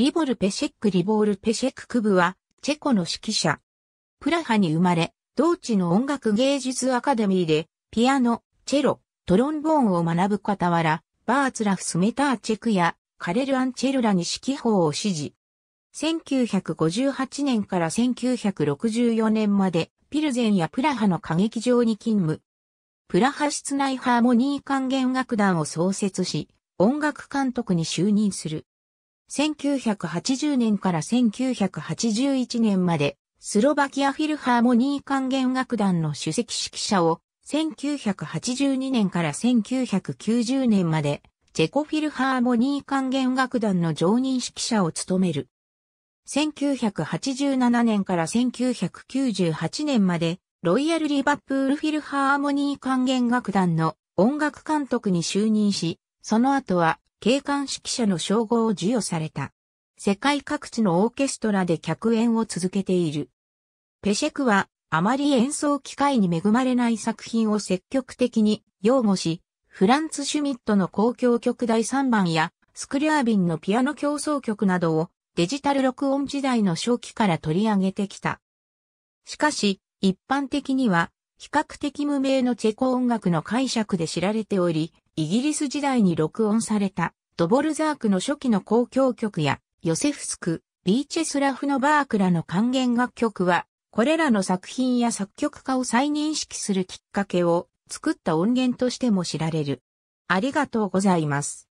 リボル・ペシェック・リボール・ペシェック・クブは、チェコの指揮者。プラハに生まれ、同地の音楽芸術アカデミーで、ピアノ、チェロ、トロンボーンを学ぶ傍ら、バーツラフ・スメターチェクや、カレル・アンチェルラに指揮法を指示。1958年から1964年まで、ピルゼンやプラハの歌劇場に勤務。プラハ室内ハーモニー管弦楽団を創設し、音楽監督に就任する。1980年から1981年まで、スロバキアフィルハーモニー管弦楽団の首席指揮者を、1982年から1990年まで、チェコフィルハーモニー管弦楽団の常任指揮者を務める。1987年から1998年まで、ロイヤル・リバプール・フィルハーモニー管弦楽団の音楽監督に就任し、その後は警官指揮者の称号を授与された。世界各地のオーケストラで客演を続けている。ペシェクは、あまり演奏機会に恵まれない作品を積極的に擁護し、フランツ・シュミットの公共曲第3番や、スクリアービンのピアノ競争曲などをデジタル録音時代の初期から取り上げてきた。しかし、一般的には比較的無名のチェコ音楽の解釈で知られており、イギリス時代に録音されたドボルザークの初期の交響曲やヨセフスク、ビーチェスラフのバークらの還元楽曲は、これらの作品や作曲家を再認識するきっかけを作った音源としても知られる。ありがとうございます。